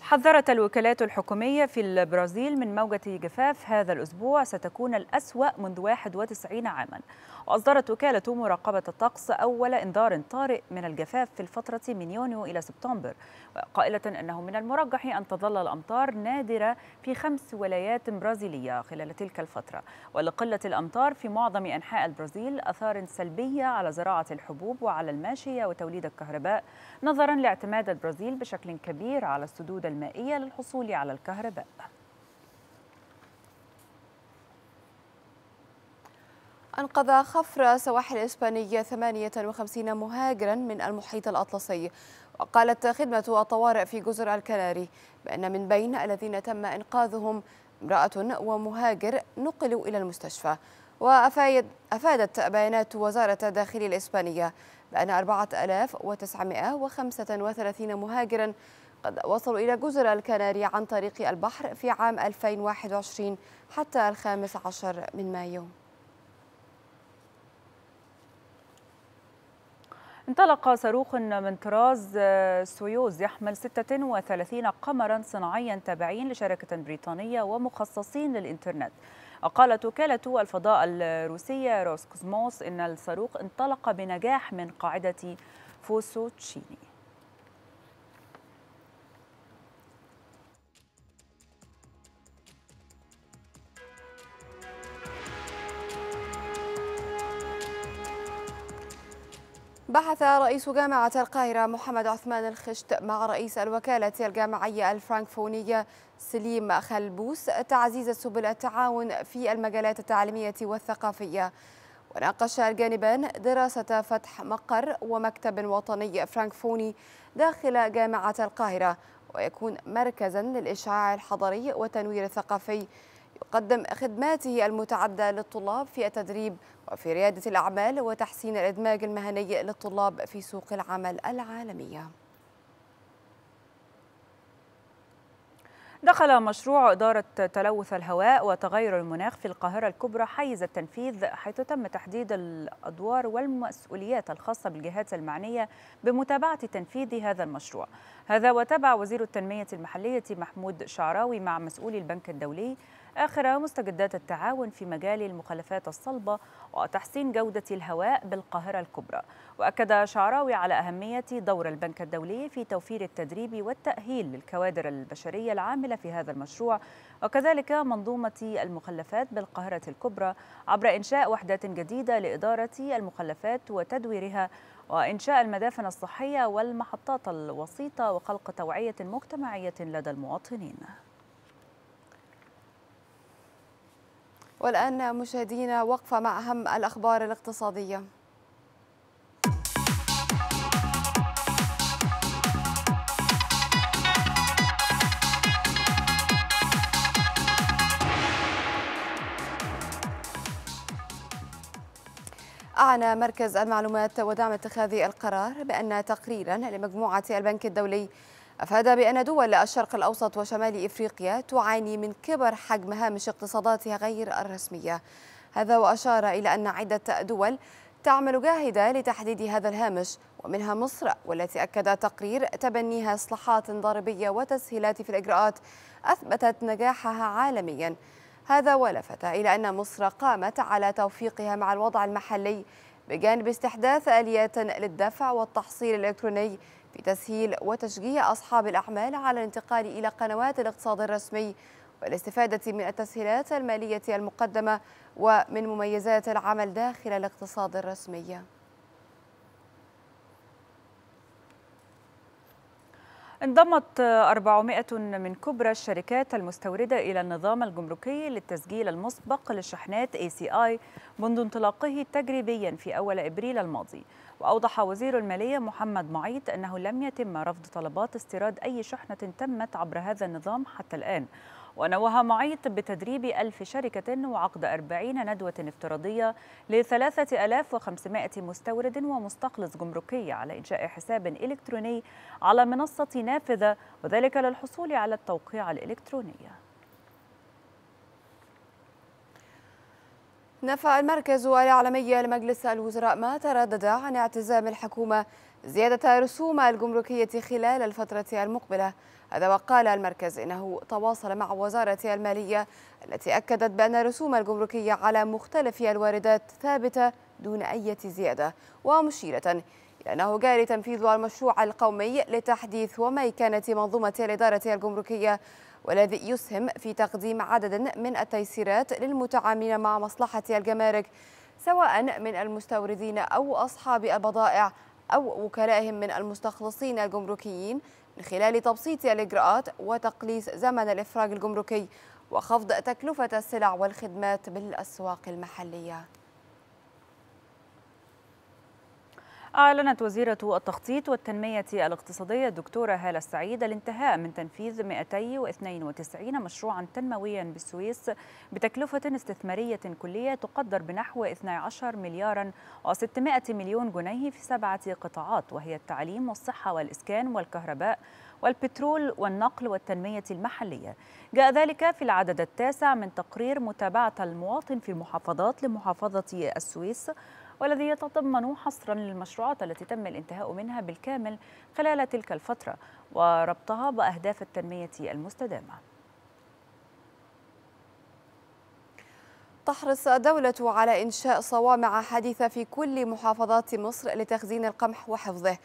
S1: حذرت الوكالات الحكومية في البرازيل من موجة جفاف هذا الأسبوع ستكون الأسوأ منذ 91 عاما وأصدرت وكالة مراقبة الطقس أول إنذار طارئ من الجفاف في الفترة من يونيو إلى سبتمبر قائلة أنه من المرجح أن تظل الأمطار نادرة في خمس ولايات برازيلية خلال تلك الفترة ولقلة الأمطار في معظم أنحاء البرازيل أثار سلبية على زراعة الحبوب وعلى الماشية وتوليد الكهرباء نظرا لاعتماد البرازيل بشكل كبير على السدود المائية للحصول على الكهرباء
S2: أنقذ خفر سواحل إسبانية 58 مهاجرا من المحيط الأطلسي وقالت خدمة الطوارئ في جزر الكناري بأن من بين الذين تم إنقاذهم امرأة ومهاجر نقلوا إلى المستشفى وأفادت بيانات وزارة الداخلية الإسبانية بأن 4935 مهاجرا قد وصلوا إلى جزر الكناري عن طريق البحر في عام 2021 حتى الخامس عشر من
S1: مايو انطلق صاروخ من طراز آه، سويوز يحمل 36 قمرا صناعيا تابعين لشركة بريطانية ومخصصين للإنترنت قالت وكالة الفضاء الروسية روسكوزموس إن الصاروخ انطلق بنجاح من قاعدة فوسوتشيني
S2: بحث رئيس جامعة القاهرة محمد عثمان الخشت مع رئيس الوكالة الجامعية الفرانكفونية سليم خلبوس تعزيز سبل التعاون في المجالات التعليمية والثقافية وناقش الجانبان دراسة فتح مقر ومكتب وطني فرانكفوني داخل جامعة القاهرة ويكون مركزا للإشعاع الحضري والتنوير الثقافي يقدم خدماته المتعدة للطلاب في التدريب وفي ريادة الأعمال وتحسين الإدماج المهني للطلاب في
S1: سوق العمل العالمية دخل مشروع إدارة تلوث الهواء وتغير المناخ في القاهرة الكبرى حيز التنفيذ حيث تم تحديد الأدوار والمسؤوليات الخاصة بالجهات المعنية بمتابعة تنفيذ هذا المشروع هذا وتابع وزير التنمية المحلية محمود شعراوي مع مسؤولي البنك الدولي آخر مستجدات التعاون في مجال المخلفات الصلبة وتحسين جودة الهواء بالقاهرة الكبرى وأكد شعراوي على أهمية دور البنك الدولي في توفير التدريب والتأهيل للكوادر البشرية العاملة في هذا المشروع وكذلك منظومة المخلفات بالقاهرة الكبرى عبر إنشاء وحدات جديدة لإدارة المخلفات وتدويرها وإنشاء المدافن الصحية والمحطات الوسيطة وخلق توعية مجتمعية لدى المواطنين
S2: والآن مشاهدينا وقفة مع أهم الأخبار الاقتصادية أعلن مركز المعلومات ودعم اتخاذ القرار بأن تقريرا لمجموعة البنك الدولي أفاد بأن دول الشرق الأوسط وشمال إفريقيا تعاني من كبر حجم هامش اقتصاداتها غير الرسمية هذا وأشار إلى أن عدة دول تعمل جاهدة لتحديد هذا الهامش ومنها مصر والتي أكد تقرير تبنيها إصلاحات ضريبية وتسهيلات في الإجراءات أثبتت نجاحها عالمياً هذا ولفت إلى أن مصر قامت على توفيقها مع الوضع المحلي بجانب استحداث آليات للدفع والتحصيل الإلكتروني بتسهيل وتشجيع أصحاب الأعمال على الانتقال إلى قنوات الاقتصاد الرسمي والاستفادة من التسهيلات المالية المقدمة ومن مميزات العمل داخل الاقتصاد الرسمي
S1: انضمت 400 من كبرى الشركات المستوردة إلى النظام الجمركي للتسجيل المسبق للشحنات ACI منذ انطلاقه تجريبيا في أول إبريل الماضي وأوضح وزير المالية محمد معيط أنه لم يتم رفض طلبات استيراد أي شحنة تمت عبر هذا النظام حتى الآن ونوه معيط بتدريب ألف شركة وعقد أربعين ندوة افتراضية لثلاثة ألاف وخمسمائة مستورد ومستخلص جمركي على إنشاء حساب إلكتروني على منصة نافذة وذلك للحصول على التوقيع الإلكتروني
S2: نفى المركز الإعلامي لمجلس الوزراء ما تردد عن اعتزام الحكومة زيادة رسوم الجمركية خلال الفترة المقبلة هذا وقال المركز إنه تواصل مع وزارة المالية التي أكدت بأن الرسوم الجمركية على مختلف الواردات ثابتة دون أي زيادة ومشيرة لأنه جاري تنفيذ المشروع القومي لتحديث وميكنة منظومة الإدارة الجمركية والذي يسهم في تقديم عدد من التيسيرات للمتعاملين مع مصلحة الجمارك سواء من المستوردين أو أصحاب البضائع أو وكلائهم من المستخلصين الجمركيين من خلال تبسيط الإجراءات وتقليص زمن الإفراج الجمركي وخفض تكلفة السلع والخدمات بالأسواق المحلية
S1: أعلنت وزيرة التخطيط والتنمية الاقتصادية الدكتورة هالة السعيد الانتهاء من تنفيذ 292 مشروعا تنمويا بالسويس بتكلفة استثمارية كلية تقدر بنحو 12 مليارا و600 مليون جنيه في سبعة قطاعات وهي التعليم والصحة والإسكان والكهرباء والبترول والنقل والتنمية المحلية جاء ذلك في العدد التاسع من تقرير متابعة المواطن في المحافظات لمحافظة السويس والذي يتضمن حصرا للمشروعات التي تم الانتهاء منها بالكامل خلال تلك الفترة وربطها بأهداف التنمية المستدامة تحرص
S2: الدولة على إنشاء صوامع حديثة في كل محافظات مصر لتخزين القمح وحفظه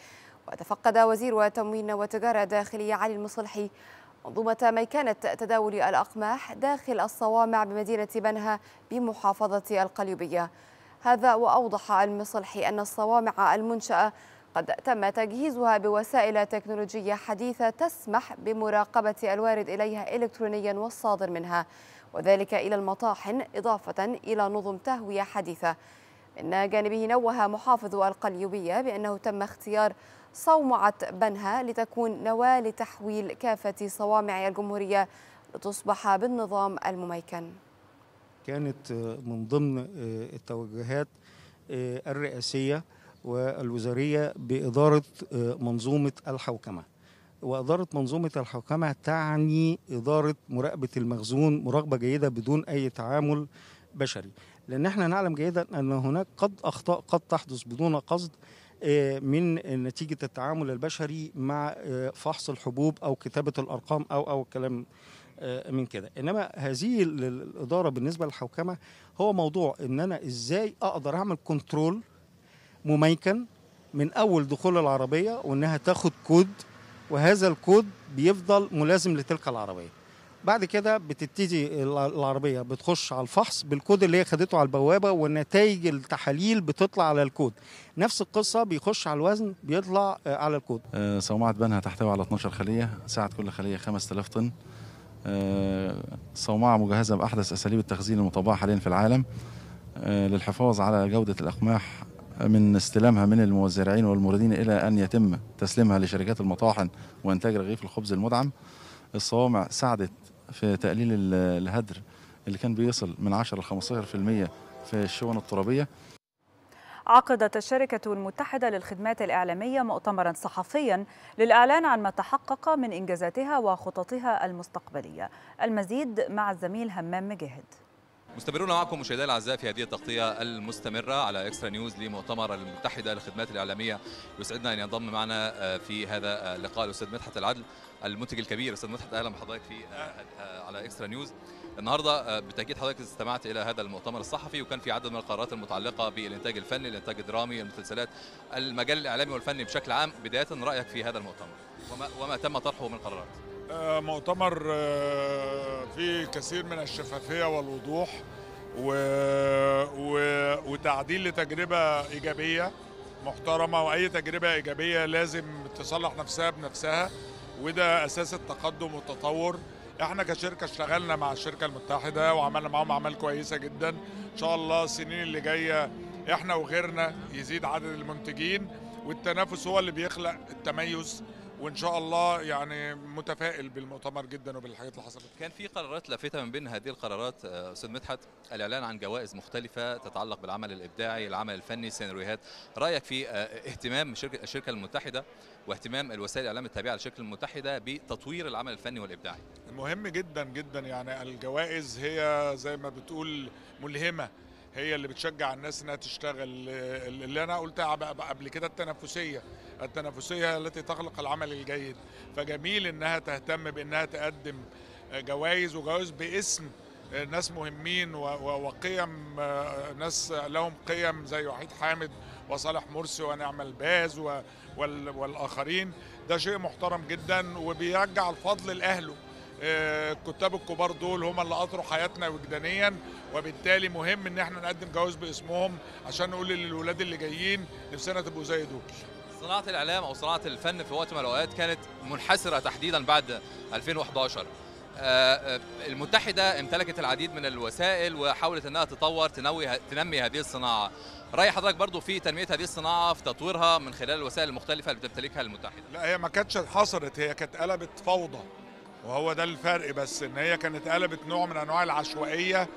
S2: وتفقد وزير التموين والتجارة الداخلية علي المصلحي منظومة ميكانة تداول الأقماح داخل الصوامع بمدينة بنها بمحافظة القليوبية هذا وأوضح المصلحي أن الصوامع المنشأة قد تم تجهيزها بوسائل تكنولوجية حديثة تسمح بمراقبة الوارد إليها إلكترونيا والصادر منها وذلك إلى المطاحن إضافة إلى نظم تهوية حديثة من جانبه نوه محافظ القليوبية بأنه تم اختيار صومعة بنها لتكون نواة لتحويل كافة صوامع الجمهورية لتصبح بالنظام المميكن
S10: كانت آه، من ضمن آه، التوجهات آه، الرئاسيه والوزاريه باداره منظومه الحوكمه وإدارة منظومة الحوكمة تعني إدارة مراقبة المخزون مراقبة جيدة بدون أي تعامل بشري لأن احنا نعلم جيدا أن هناك قد أخطاء قد تحدث بدون قصد من نتيجة التعامل البشري مع فحص الحبوب أو كتابة الأرقام أو أو الكلام آه، من كده انما هذه الاداره بالنسبه للحوكمه هو موضوع ان انا ازاي اقدر اعمل كنترول مميكن من اول دخول العربيه وانها تاخد كود وهذا الكود بيفضل ملازم لتلك العربيه بعد كده بتبتدي العربيه بتخش على الفحص بالكود اللي هي خدته على البوابه ونتائج التحاليل بتطلع على الكود نفس القصه بيخش على الوزن بيطلع آه، على الكود صومعه آه، بنها تحتوي على 12 خليه سعه كل خليه 5000 طن
S4: آه، صومعة مجهزة بأحدث أساليب التخزين المطبعه حاليا في العالم آه، للحفاظ على جودة الأقماح من استلامها من المزارعين والموردين إلى أن يتم تسليمها لشركات المطاحن وإنتاج رغيف الخبز المدعم الصوامع ساعدت في تقليل الهدر اللي كان بيصل من 10 ل 15% في الشون الترابية
S1: عقدت الشركة المتحدة للخدمات الإعلامية مؤتمرا صحفيا للإعلان عن ما تحقق من إنجازاتها وخططها المستقبلية المزيد مع الزميل همام مجاهد
S4: مستمرون معكم مشاهدينا الاعزاء في هذه التغطيه المستمره على اكسترا نيوز لمؤتمر المتحده للخدمات الاعلاميه يسعدنا ان ينضم معنا آه، في هذا اللقاء الاستاذ مدحت العدل المنتج الكبير استاذ مدحت اهلا بحضرتك في آه، آه، على اكسترا نيوز النهارده آه، بالتاكيد حضرتك استمعت الى هذا المؤتمر الصحفي وكان في عدد من القرارات المتعلقه بالانتاج الفني، الانتاج الدرامي، المسلسلات، المجال الاعلامي والفني بشكل عام، بدايه رايك في هذا المؤتمر وما, وما تم طرحه من قرارات.
S11: آه، مؤتمر آه، فيه كثير من الشفافيه والوضوح و... و... وتعديل لتجربه ايجابيه محترمه واي تجربه ايجابيه لازم تصلح نفسها بنفسها وده اساس التقدم والتطور احنا كشركه اشتغلنا مع الشركه المتحده وعملنا معاهم اعمال كويسه جدا ان شاء الله السنين اللي جايه احنا وغيرنا يزيد عدد المنتجين والتنافس هو اللي بيخلق التميز وان شاء الله يعني متفائل بالمؤتمر جدا وبالحاجات اللي حصلت
S4: كان في قرارات لافته من بين هذه القرارات آه، استاذ مدحت الاعلان عن جوائز مختلفه تتعلق بالعمل الابداعي العمل الفني السيناريوهات رايك في آه، اهتمام الشركه المتحده واهتمام الوسائل الاعلام التابعه للشركه المتحده بتطوير العمل الفني والابداعي
S11: مهم جدا جدا يعني الجوائز هي زي ما بتقول ملهمه هي اللي بتشجع الناس انها تشتغل اللي انا قلتها قبل كده التنافسيه التنافسيه التي تخلق العمل الجيد فجميل انها تهتم بانها تقدم جوائز وجوائز باسم ناس مهمين وقيم ناس لهم قيم زي وحيد حامد وصالح مرسي ونعم الباز والاخرين ده شيء محترم جدا وبيرجع الفضل لاهله آه، الكتاب الكبار دول هم اللي قطروا حياتنا وجدانيا وبالتالي مهم ان احنا نقدم جواز باسمهم عشان نقول للولاد اللي جايين نفسنا تبقوا زي دول
S4: صناعه الاعلام او صناعه الفن في وقت من الاوقات كانت منحسره تحديدا بعد 2011 آه، آه، المتحده امتلكت العديد من الوسائل وحاولت انها تطور تنوي تنمي هذه الصناعه راي حضرتك برضو في تنميه هذه الصناعه في تطويرها من خلال الوسائل المختلفه اللي بتمتلكها المتحده
S11: لا هي ما كانتش حصلت هي كانت قلبت فوضى وهو ده الفرق بس ان هي كانت قلبت نوع من انواع العشوائيه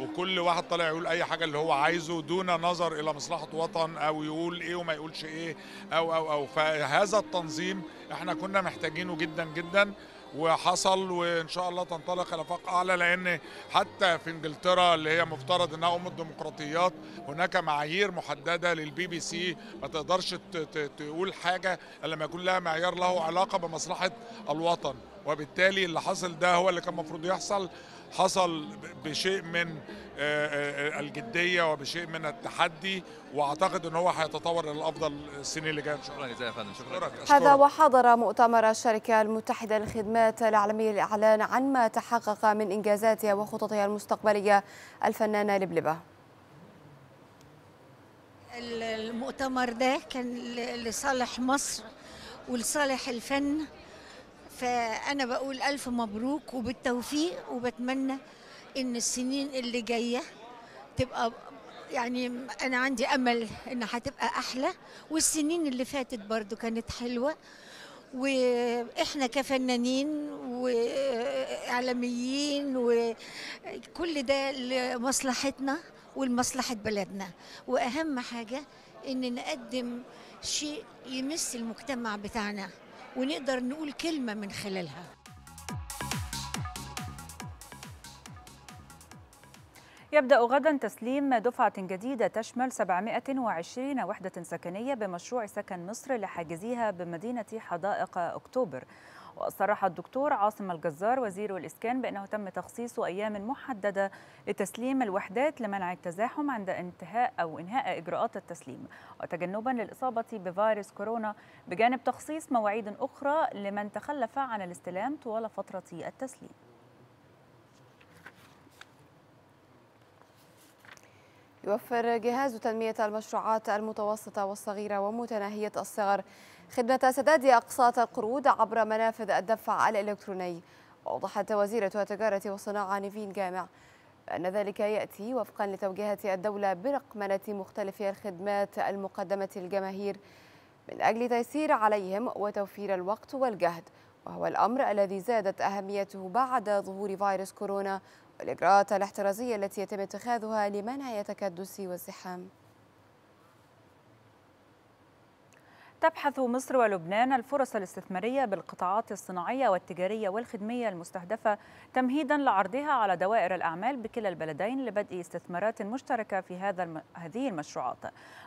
S11: وكل واحد طالع يقول اي حاجه اللي هو عايزه دون نظر الى مصلحه وطن او يقول ايه وما يقولش ايه او او او فهذا التنظيم احنا كنا محتاجينه جدا جدا وحصل وان شاء الله تنطلق الى فاق اعلى لان حتى في انجلترا اللي هي مفترض انها ام الديمقراطيات هناك معايير محدده للبي بي سي ما تقدرش تقول حاجه الا ما يكون لها معيار له علاقه بمصلحه الوطن وبالتالي اللي حصل ده هو اللي كان المفروض يحصل حصل بشيء من آه، آه، آه، الجديه وبشيء من التحدي واعتقد ان هو هيتطور للافضل السنين اللي جايه شكرا جزيلا يا فندم شكرا. هذا
S2: وحضر مؤتمر الشركه المتحده للخدمات العالميه للاعلان عن ما تحقق من انجازاتها وخططها المستقبليه الفنانه لبلبه. المؤتمر ده كان لصالح مصر ولصالح الفن فأنا بقول ألف مبروك وبالتوفيق وبتمنى إن السنين اللي جاية تبقى يعني أنا عندي أمل انها هتبقى أحلى والسنين اللي فاتت برضو كانت حلوة واحنا كفنانين واعلاميين وكل ده لمصلحتنا ولمصلحه بلدنا واهم حاجه ان نقدم شيء يمس
S1: المجتمع بتاعنا ونقدر نقول كلمة من خلالها يبدأ غدا تسليم دفعة جديدة تشمل 720 وحدة سكنية بمشروع سكن مصر لحاجزيها بمدينة حدائق أكتوبر وصرح الدكتور عاصم الجزار وزير الإسكان بأنه تم تخصيص أيام محددة لتسليم الوحدات لمنع التزاحم عند انتهاء أو إنهاء إجراءات التسليم وتجنبا للإصابة بفيروس كورونا بجانب تخصيص مواعيد أخرى لمن تخلف عن الاستلام طوال فترة التسليم
S2: يوفر جهاز تنمية المشروعات المتوسطة والصغيرة ومتناهية الصغر خدمة سداد أقساط القروض عبر منافذ الدفع الإلكتروني وأوضحت وزيرة التجارة والصناعة نيفين جامع أن ذلك يأتي وفقا لتوجيهات الدولة برقمنة مختلف الخدمات المقدمة للجماهير من أجل تيسير عليهم وتوفير الوقت والجهد وهو الأمر الذي زادت أهميته بعد ظهور فيروس كورونا والإجراءات الاحترازية التي يتم اتخاذها لمنع التكدس والزحام
S1: تبحث مصر ولبنان الفرص الاستثمارية بالقطاعات الصناعية والتجارية والخدمية المستهدفة تمهيدا لعرضها على دوائر الأعمال بكلا البلدين لبدء استثمارات مشتركة في هذا الم... هذه المشروعات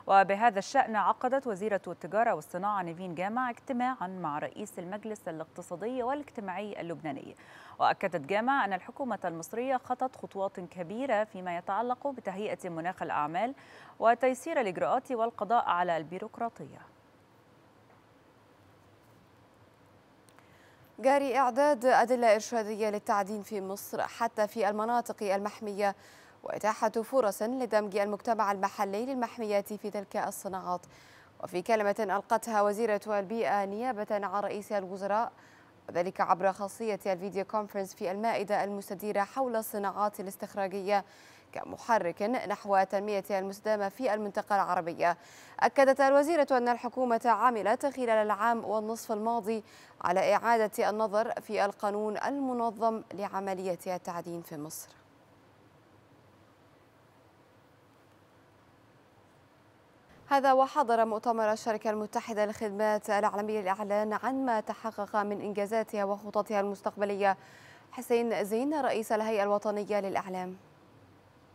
S1: وبهذا الشأن عقدت وزيرة التجارة والصناعة نيفين جامع اجتماعا مع رئيس المجلس الاقتصادي والاجتماعي اللبناني وأكدت جامع أن الحكومة المصرية خطت خطوات كبيرة فيما يتعلق بتهيئة مناخ الأعمال وتيسير الإجراءات والقضاء على البيروقراطية
S2: جاري إعداد أدلة إرشادية للتعدين في مصر حتى في المناطق المحمية وإتاحة فرص لدمج المجتمع المحلي للمحميات في تلك الصناعات وفي كلمة ألقتها وزيرة البيئة نيابة عن رئيس الوزراء وذلك عبر خاصية الفيديو كونفرنس في المائدة المستديرة حول الصناعات الاستخراجية كمحرك نحو تنميتها المستدامة في المنطقة العربية أكدت الوزيرة أن الحكومة عملت خلال العام والنصف الماضي على إعادة النظر في القانون المنظم لعملية التعدين في مصر هذا وحضر مؤتمر الشركة المتحدة للخدمات العالمية الإعلان عن ما تحقق من إنجازاتها وخططها المستقبلية حسين زين رئيس الهيئة الوطنية للإعلام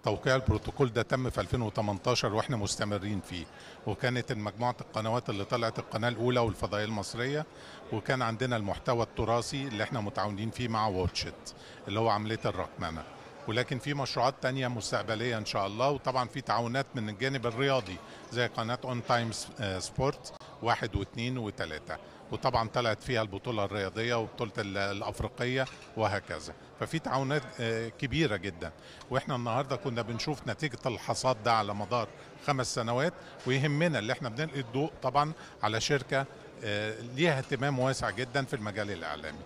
S12: توقيع البروتوكول ده تم في 2018 واحنا مستمرين فيه وكانت مجموعه القنوات اللي طلعت القناه الاولى والفضائيه المصريه وكان عندنا المحتوى التراثي اللي احنا متعاونين فيه مع واتشت اللي هو عمليه الرقمنه ولكن في مشروعات تانية مستقبلية إن شاء الله وطبعا في تعاونات من الجانب الرياضي زي قناة اون تايم سبورت واحد واثنين وثلاثة وطبعا طلعت فيها البطوله الرياضيه وبطوله الافريقيه وهكذا ففي تعاونات آه، كبيره جدا واحنا النهارده كنا بنشوف نتيجه الحصاد ده على مدار خمس سنوات ويهمنا اللي احنا بنلقي الضوء طبعا على شركه آه، ليها اهتمام واسع جدا في المجال الاعلامي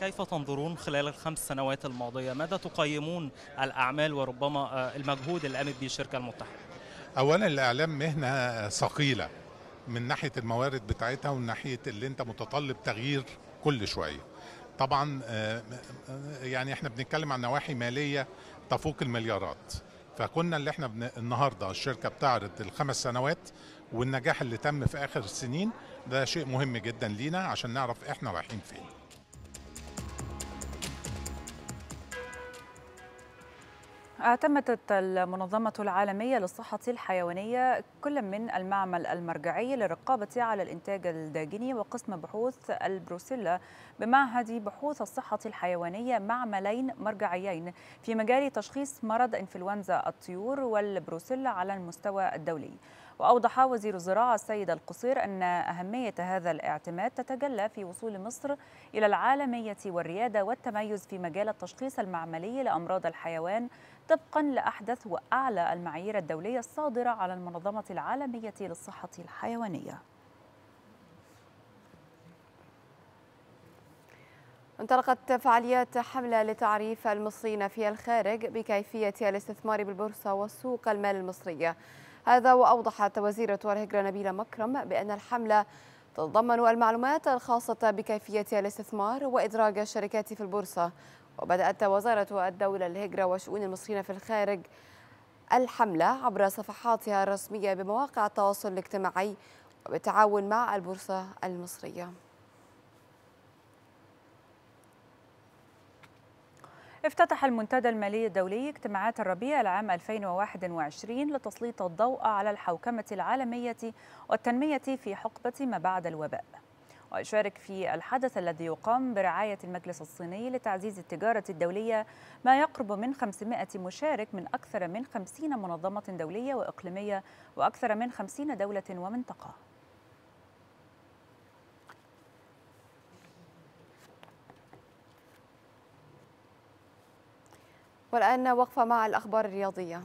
S9: كيف تنظرون خلال الخمس سنوات الماضية ماذا تقيمون الأعمال وربما آه، المجهود اللي قامت به الشركة المتحدة
S12: أولا الإعلام مهنة ثقيلة من ناحيه الموارد بتاعتها ومن ناحيه اللي انت متطلب تغيير كل شويه طبعا آه، آه، يعني احنا بنتكلم عن نواحي ماليه تفوق المليارات فكنا اللي احنا بن... النهارده الشركه بتعرض الخمس سنوات والنجاح اللي تم في اخر السنين ده شيء مهم جدا لينا عشان نعرف احنا رايحين فين
S1: اعتمدت المنظمة العالمية للصحة الحيوانية كل من المعمل المرجعي للرقابة على الإنتاج الداجني وقسم بحوث البروسيلا بمعهد بحوث الصحة الحيوانية معملين مرجعيين في مجال تشخيص مرض إنفلونزا الطيور والبروسيلا على المستوى الدولي وأوضح وزير الزراعة السيد القصير أن أهمية هذا الاعتماد تتجلى في وصول مصر إلى العالمية والريادة والتميز في مجال التشخيص المعملي لأمراض الحيوان طبقا لأحدث وأعلى المعايير الدولية الصادرة على المنظمة العالمية للصحة الحيوانية انطلقت فعاليات حملة
S2: لتعريف المصريين في الخارج بكيفية الاستثمار بالبورصة وسوق المال المصرية هذا وأوضحت وزيرة الهجرة نبيلة مكرم بأن الحملة تتضمن المعلومات الخاصة بكيفية الاستثمار وإدراج الشركات في البورصة وبدأت وزارة الدولة الهجرة وشؤون المصريين في الخارج الحملة عبر صفحاتها الرسمية بمواقع التواصل الاجتماعي وبالتعاون مع البورصة
S1: المصرية افتتح المنتدى المالي الدولي اجتماعات الربيع العام 2021 لتسليط الضوء على الحوكمة العالمية والتنمية في حقبة ما بعد الوباء ويشارك في الحدث الذي يقام برعاية المجلس الصيني لتعزيز التجارة الدولية ما يقرب من 500 مشارك من أكثر من 50 منظمة دولية وإقليمية وأكثر من 50 دولة ومنطقة
S2: والآن وقفة مع الأخبار الرياضية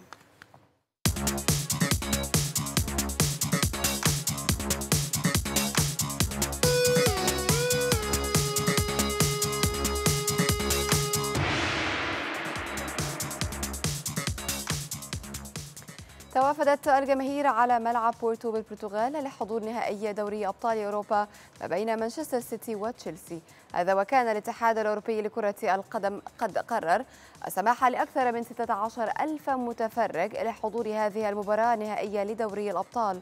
S2: توافدت الجماهير على ملعب بورتو بالبرتغال لحضور نهائي دوري أبطال أوروبا ما بين مانشستر سيتي وتشيلسي هذا وكان الاتحاد الأوروبي لكرة القدم قد قرر السماح لأكثر من 16 ألف متفرج لحضور هذه المباراة النهائية لدوري الأبطال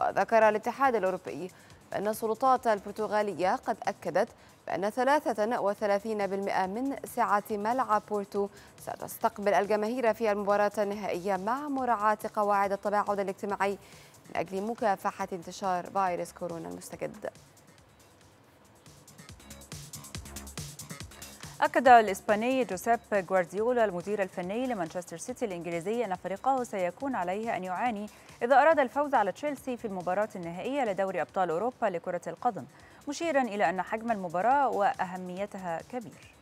S2: وذكر الاتحاد الأوروبي بأن السلطات البرتغالية قد أكدت بأن 33% من سعة ملعب بورتو ستستقبل الجماهير في المباراة النهائية مع مراعاة قواعد التباعد الاجتماعي من أجل مكافحة انتشار فيروس كورونا المستجد
S1: أكد الإسباني جوزيب غوارديولا المدير الفني لمانشستر سيتي الإنجليزي أن فريقه سيكون عليه أن يعاني إذا أراد الفوز على تشيلسي في المباراة النهائية لدوري أبطال أوروبا لكرة القدم مشيرا إلى أن حجم المباراة وأهميتها كبير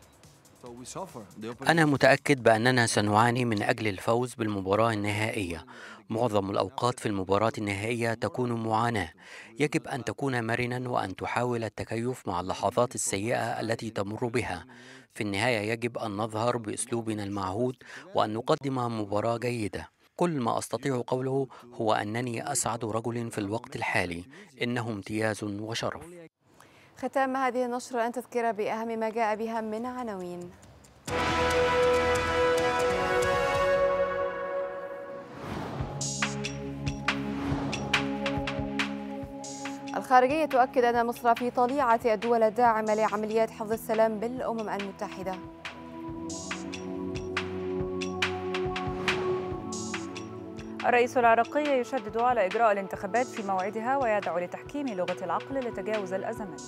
S9: أنا متأكد بأننا سنعاني من أجل الفوز بالمباراة النهائية. معظم الأوقات في المباراة النهائية تكون معاناة. يجب أن تكون مرنا وأن تحاول التكيف مع اللحظات السيئة التي تمر بها. في النهاية يجب أن نظهر بأسلوبنا المعهود وأن نقدم مباراة جيدة. كل ما أستطيع قوله هو أنني أسعد رجل في الوقت الحالي. إنه امتياز وشرف.
S2: ختام هذه النشرة أن تذكر بأهم ما جاء بها من عناوين الخارجية تؤكد أن مصر في طليعة الدول الداعمة لعمليات حفظ السلام بالأمم المتحدة
S1: الرئيس العراقي يشدد على إجراء الانتخابات في موعدها ويدعو لتحكيم لغة العقل لتجاوز الأزمات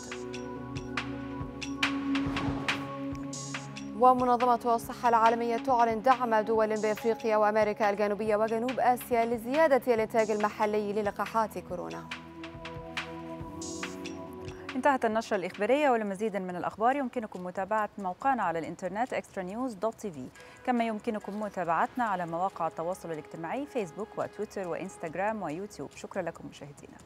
S1: ومنظمة
S2: الصحة العالمية تعلن دعم دول بإفريقيا وأمريكا الجنوبية وجنوب آسيا
S1: لزيادة الإنتاج المحلي للقاحات كورونا انتهت النشرة الإخبارية ولمزيد من الأخبار يمكنكم متابعة موقعنا على الإنترنت extranews.tv كما يمكنكم متابعتنا على مواقع التواصل الاجتماعي فيسبوك وتويتر وإنستغرام ويوتيوب شكرا لكم مشاهدينا